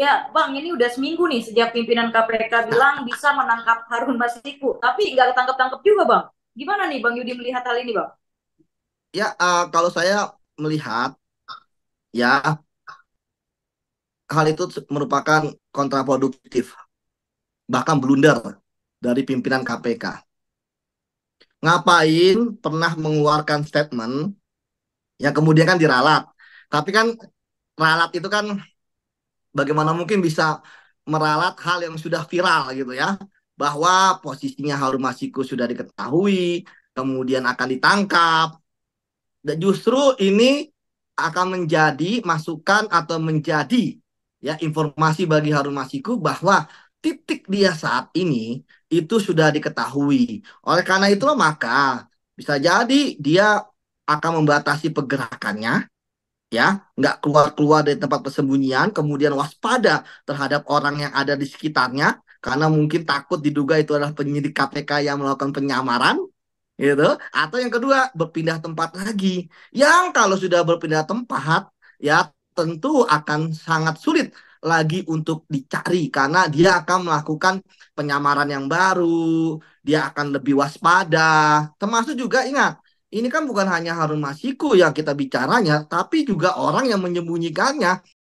ya bang ini udah seminggu nih sejak pimpinan KPK bilang bisa menangkap Harun Masiku, tapi nggak ketangkep-tangkep juga bang. Gimana nih bang Yudi melihat hal ini bang? Ya uh, kalau saya melihat ya hal itu merupakan kontraproduktif bahkan blunder dari pimpinan KPK. Ngapain pernah mengeluarkan statement yang kemudian kan diralat. Tapi kan ralat itu kan bagaimana mungkin bisa meralat hal yang sudah viral gitu ya bahwa posisinya Harun Masiku sudah diketahui kemudian akan ditangkap dan justru ini akan menjadi masukan atau menjadi ya informasi bagi Harun Masiku bahwa titik dia saat ini itu sudah diketahui oleh karena itu maka bisa jadi dia akan membatasi pergerakannya ya nggak keluar-keluar dari tempat persembunyian kemudian waspada terhadap orang yang ada di sekitarnya karena mungkin takut diduga itu adalah penyidik KPK yang melakukan penyamaran gitu atau yang kedua berpindah tempat lagi yang kalau sudah berpindah tempat ya tentu akan sangat sulit lagi untuk dicari karena dia akan melakukan penyamaran yang baru dia akan lebih waspada termasuk juga ingat ini kan bukan hanya Harun Masiku yang kita bicaranya, tapi juga orang yang menyembunyikannya.